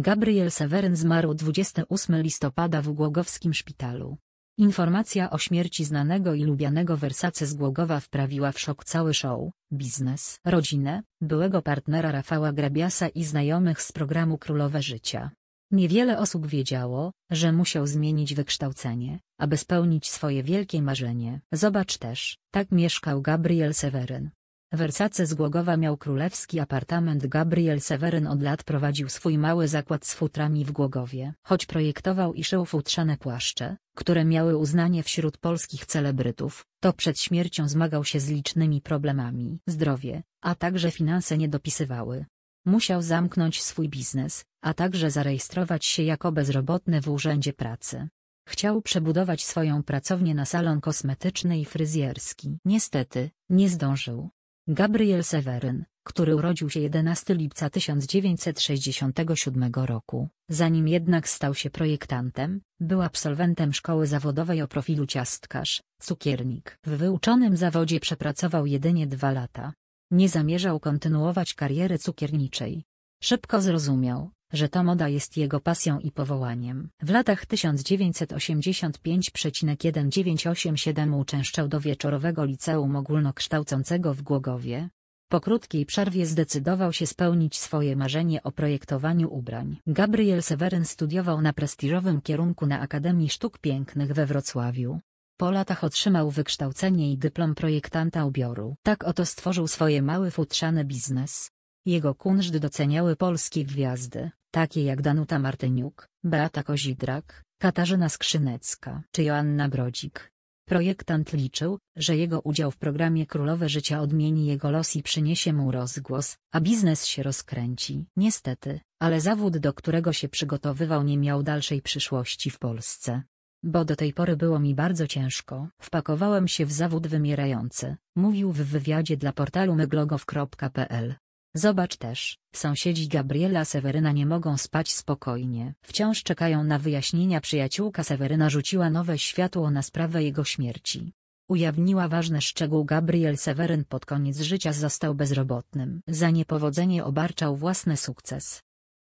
Gabriel Seweryn zmarł 28 listopada w Głogowskim szpitalu. Informacja o śmierci znanego i lubianego Wersace z Głogowa wprawiła w szok cały show, biznes, rodzinę, byłego partnera Rafała Grabiasa i znajomych z programu Królowe Życia. Niewiele osób wiedziało, że musiał zmienić wykształcenie, aby spełnić swoje wielkie marzenie. Zobacz też, tak mieszkał Gabriel Seweryn. Wersace z Głogowa miał królewski apartament Gabriel Seweryn od lat prowadził swój mały zakład z futrami w Głogowie. Choć projektował i szył futrzane płaszcze, które miały uznanie wśród polskich celebrytów, to przed śmiercią zmagał się z licznymi problemami. Zdrowie, a także finanse nie dopisywały. Musiał zamknąć swój biznes, a także zarejestrować się jako bezrobotny w Urzędzie Pracy. Chciał przebudować swoją pracownię na salon kosmetyczny i fryzjerski. Niestety, nie zdążył. Gabriel Seweryn, który urodził się 11 lipca 1967 roku, zanim jednak stał się projektantem, był absolwentem szkoły zawodowej o profilu ciastkarz, cukiernik. W wyuczonym zawodzie przepracował jedynie dwa lata. Nie zamierzał kontynuować kariery cukierniczej. Szybko zrozumiał, że ta moda jest jego pasją i powołaniem. W latach 1985-1987 uczęszczał do wieczorowego liceum ogólnokształcącego w Głogowie. Po krótkiej przerwie zdecydował się spełnić swoje marzenie o projektowaniu ubrań. Gabriel Seweryn studiował na prestiżowym kierunku na Akademii Sztuk Pięknych we Wrocławiu. Po latach otrzymał wykształcenie i dyplom projektanta ubioru. Tak oto stworzył swoje mały futrzany biznes. Jego kunszt doceniały polskie gwiazdy takie jak Danuta Martyniuk, Beata Kozidrak, Katarzyna Skrzynecka czy Joanna Brodzik. Projektant liczył, że jego udział w programie Królowe Życia odmieni jego los i przyniesie mu rozgłos, a biznes się rozkręci. Niestety, ale zawód do którego się przygotowywał nie miał dalszej przyszłości w Polsce. Bo do tej pory było mi bardzo ciężko. Wpakowałem się w zawód wymierający, mówił w wywiadzie dla portalu meglogow.pl. Zobacz też, sąsiedzi Gabriela Seweryna nie mogą spać spokojnie. Wciąż czekają na wyjaśnienia przyjaciółka Seweryna rzuciła nowe światło na sprawę jego śmierci. Ujawniła ważny szczegół Gabriel Seweryn pod koniec życia został bezrobotnym. Za niepowodzenie obarczał własny sukces.